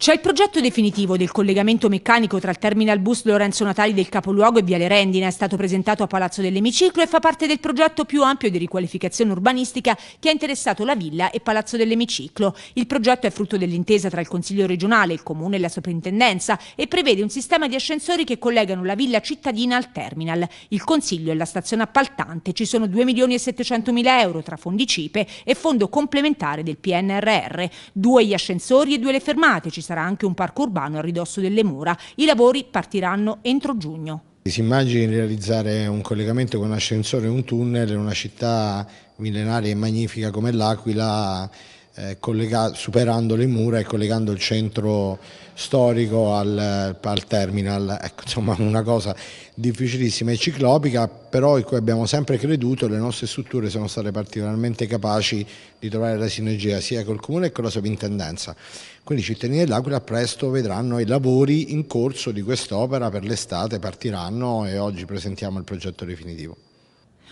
C'è il progetto definitivo del collegamento meccanico tra il terminal bus Lorenzo Natali del capoluogo e Viale Rendina, è stato presentato a Palazzo dell'Emiciclo e fa parte del progetto più ampio di riqualificazione urbanistica che ha interessato la villa e Palazzo dell'Emiciclo. Il progetto è frutto dell'intesa tra il Consiglio regionale, il Comune e la Soprintendenza e prevede un sistema di ascensori che collegano la villa cittadina al terminal, il Consiglio e la stazione appaltante. Ci sono 2 milioni e 700 mila euro tra fondi CIPE e fondo complementare del PNRR, due gli ascensori e due le fermate. Ci sarà anche un parco urbano a ridosso delle mura. I lavori partiranno entro giugno. Si immagini realizzare un collegamento con un ascensore e un tunnel in una città millenaria e magnifica come l'Aquila eh, superando le mura e collegando il centro storico al, al terminal, ecco, insomma una cosa difficilissima e ciclopica, però in cui abbiamo sempre creduto, le nostre strutture sono state particolarmente capaci di trovare la sinergia sia col comune che con la sovrintendenza. Quindi i cittadini dell'Aquila presto vedranno i lavori in corso di quest'opera per l'estate, partiranno e oggi presentiamo il progetto definitivo.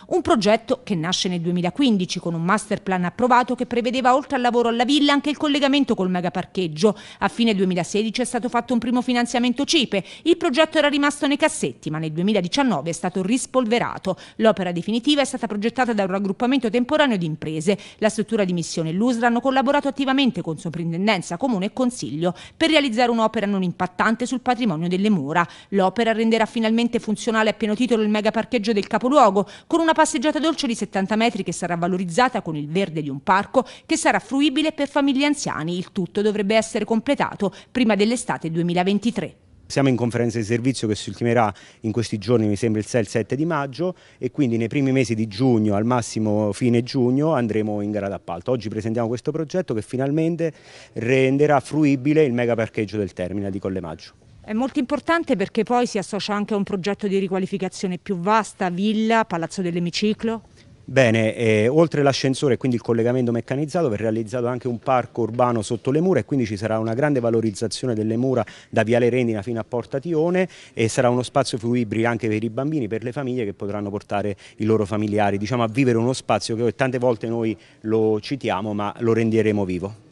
Un progetto che nasce nel 2015 con un master plan approvato che prevedeva oltre al lavoro alla villa anche il collegamento col megaparcheggio. A fine 2016 è stato fatto un primo finanziamento CIPE. Il progetto era rimasto nei cassetti, ma nel 2019 è stato rispolverato. L'opera definitiva è stata progettata da un raggruppamento temporaneo di imprese. La struttura di missione e l'USRA hanno collaborato attivamente con Soprintendenza, Comune e Consiglio per realizzare un'opera non impattante sul patrimonio delle mura. L'opera renderà finalmente funzionale a pieno titolo il megaparcheggio del capoluogo con una una passeggiata dolce di 70 metri che sarà valorizzata con il verde di un parco che sarà fruibile per famiglie anziani. Il tutto dovrebbe essere completato prima dell'estate 2023. Siamo in conferenza di servizio che si ultimerà in questi giorni, mi sembra il 6 e il 7 di maggio e quindi nei primi mesi di giugno, al massimo fine giugno, andremo in gara d'appalto. Oggi presentiamo questo progetto che finalmente renderà fruibile il mega parcheggio del terminal di Collemaggio. È molto importante perché poi si associa anche a un progetto di riqualificazione più vasta, villa, palazzo dell'emiciclo. Bene, eh, oltre l'ascensore e quindi il collegamento meccanizzato verrà realizzato anche un parco urbano sotto le mura e quindi ci sarà una grande valorizzazione delle mura da Viale Rendina fino a Porta Tione e sarà uno spazio fruibile anche per i bambini, per le famiglie che potranno portare i loro familiari, diciamo a vivere uno spazio che tante volte noi lo citiamo ma lo renderemo vivo.